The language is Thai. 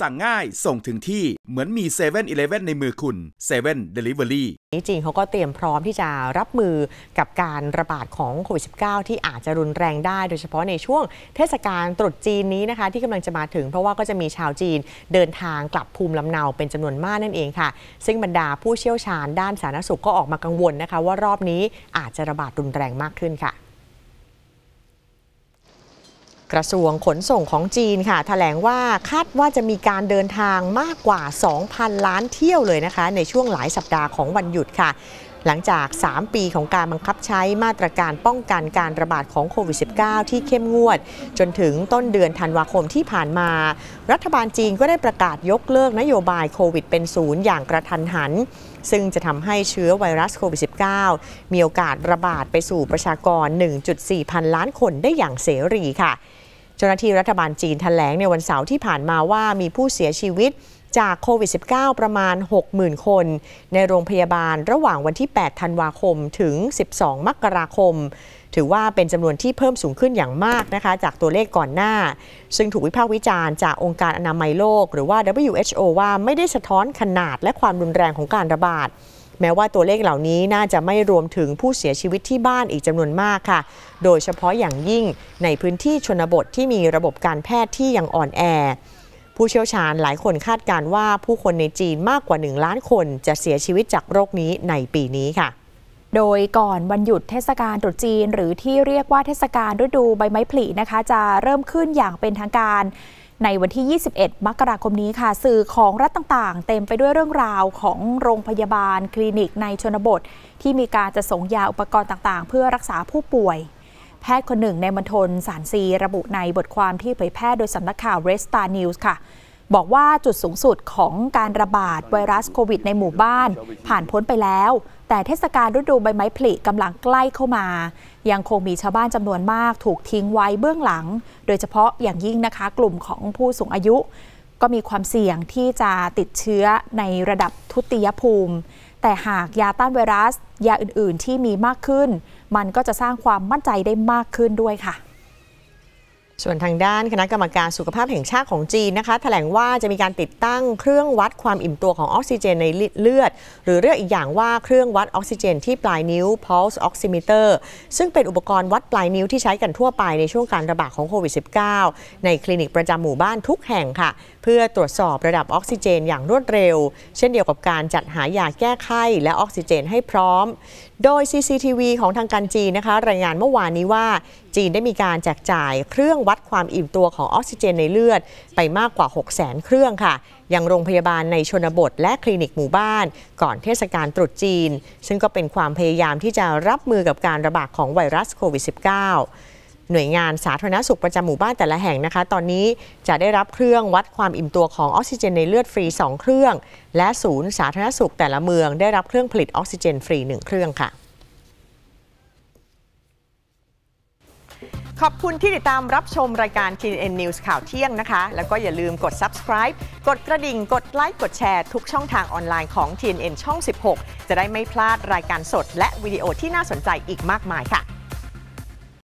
สั่งง่าย ส่งถึงที่ เหมือนมี7 e เ e ่ e อในมือคุณ 7 Delivery นี่จริงเขาก็เตรียมพร้อมที่จะรับมือกับการระบาดของโควิด -19 ที่อาจจะรุนแรงได้โดยเฉพาะในช่วงเทศกาลตรุษจีนนี้นะคะ ที่กำลังจะมาถึง เพราะว่าก็จะมีชาวจีนเดินทางกลับภูมิลำเนาเป็นจำนวนมากนั่นเองค่ะ ซึ่งบรรดาผู้เชี่ยวชาญด้านสาธารณสุขก็ออกมากังวลนะคะว่ารอบนี้อาจจะระบาดรุนแรงมากขึ้นค่ะกระทรวงขนส่งของจีนค่ะถแถลงว่าคาดว่าจะมีการเดินทางมากกว่า 2,000 ล้านเที่ยวเลยนะคะ ในช่วงหลายสัปดาห์ของวันหยุดค่ะ หลังจาก 3 ปีของการบังคับใช้มาตรการป้องกันการระบาดของโควิด -19 ที่เข้มงวด จนถึงต้นเดือนธันวาคมที่ผ่านมา รัฐบาลจีนก็ได้ประกาศยกเลิกนโยบายโควิดเป็นศูนย์อย่างกระทันหัน ซึ่งจะทำให้เชื้อไวรัสโควิด -19 มีโอกาสระบาดไปสู่ประชากร1.4พันล้านคนได้อย่างเสรีค่ะเจ้าหน้าที่รัฐบาลจีนแถลงในวันเสาร์ที่ผ่านมาว่ามีผู้เสียชีวิตจากโควิด -19 ประมาณ 60,000 คน ในโรงพยาบาลระหว่างวันที่ 8 ธันวาคมถึง 12 มกราคม ถือว่าเป็นจำนวนที่เพิ่มสูงขึ้นอย่างมากนะคะจากตัวเลขก่อนหน้า ซึ่งถูกวิพากษ์วิจารณ์จากองค์การอนามัยโลกหรือว่า WHO ว่าไม่ได้สะท้อนขนาดและความรุนแรงของการระบาดแม้ว่าตัวเลขเหล่านี้น่าจะไม่รวมถึงผู้เสียชีวิตที่บ้านอีกจำนวนมากค่ะ โดยเฉพาะอย่างยิ่งในพื้นที่ชนบทที่มีระบบการแพทย์ที่ยังอ่อนแอ ผู้เชี่ยวชาญหลายคนคาดการว่าผู้คนในจีนมากกว่า 1 ล้านคนจะเสียชีวิตจากโรคนี้ในปีนี้ค่ะ โดยก่อนวันหยุดเทศกาลตรุษจีน หรือที่เรียกว่าเทศกาลฤดูใบไม้ผลินะคะ จะเริ่มขึ้นอย่างเป็นทางการในวันที่ 21 มกราคมนี้ค่ะ สื่อของรัฐต่าง ๆ เต็มไปด้วยเรื่องราวของโรงพยาบาลคลินิกในชนบท ที่มีการจะส่งยาอุปกรณ์ต่าง ๆ เพื่อรักษาผู้ป่วย แพทย์คนหนึ่งในมณฑลสารซีระบุในบทความที่เผยแพร่โดยสำนักข่าวเรสต t a นิวส์ค่ะ บอกว่าจุดสูงสุดของการระบาดไวรัสโควิดในหมู่บ้านผ่านพ้นไปแล้วแต่เทศกาลฤดูใบไม้ผลิกำลังใกล้เข้ามา ยังคงมีชาวบ้านจำนวนมากถูกทิ้งไว้เบื้องหลัง โดยเฉพาะอย่างยิ่งนะคะกลุ่มของผู้สูงอายุ ก็มีความเสี่ยงที่จะติดเชื้อในระดับทุติยภูมิ แต่หากยาต้านไวรัสยาอื่น ๆ ที่มีมากขึ้น มันก็จะสร้างความมั่นใจได้มากขึ้นด้วยค่ะส่วนทางด้านคณะกรรมการสุขภาพแห่งชาติของจีนนะคะถแถลงว่าจะมีการติดตั้งเครื่องวัดความอิ่มตัวของออกซิเจนในเลือด หรือเรียกอีกอย่างว่าเครื่องวัดออกซิเจนที่ปลายนิ้ว pulse oximeter ซึ่งเป็นอุปกรณ์วัดปลายนิ้วที่ใช้กันทั่วไปในช่วงการระบาดของโควิด -19 ในคลินิกประจำหมู่บ้านทุกแห่งค่ะเพื่อตรวจสอบระดับออกซิเจนอย่างรวดเร็ว เช่นเดียวกับการจัดหายาแก้ไขและออกซิเจนให้พร้อม โดย CCTV ของทางการจีนนะคะรายงานเมื่อวานนี้ว่า จีนได้มีการแจกจ่ายเครื่องวัดความอิ่มตัวของออกซิเจนในเลือด ไปมากกว่า 6 0 0 0 0 0 เครื่องค่ะ ยังโรงพยาบาลในชนบทและคลินิกหมู่บ้าน ก่อนเทศกาลตรุษจีน ซึ่งก็เป็นความพยายามที่จะรับมือกับการระบาดของไวรัสโควิด -19 หน่วยงาน สาธารณสุขประจำหมู่บ้านแต่ละแห่งนะคะ ตอนนี้จะได้รับเครื่องวัดความอิ่มตัวของออกซิเจน ในเลือดฟรี 2 เครื่อง และศูนย์สาธารณสุขแต่ละเมืองได้รับเครื่องผลิตออกซิเจนฟรี1เครื่องค่ะ ขอบคุณที่ติดตามรับชมรายการ TN News ข่าวเที่ยงนะคะ แล้วก็อย่าลืมกด subscribe กดกระดิ่ง กดไลค์ กดแชร์ทุกช่องทางออนไลน์ของ TNN ช่อง16 จะได้ไม่พลาดรายการสด และวิดีโอที่น่าสนใจอีกมากมายค่ะ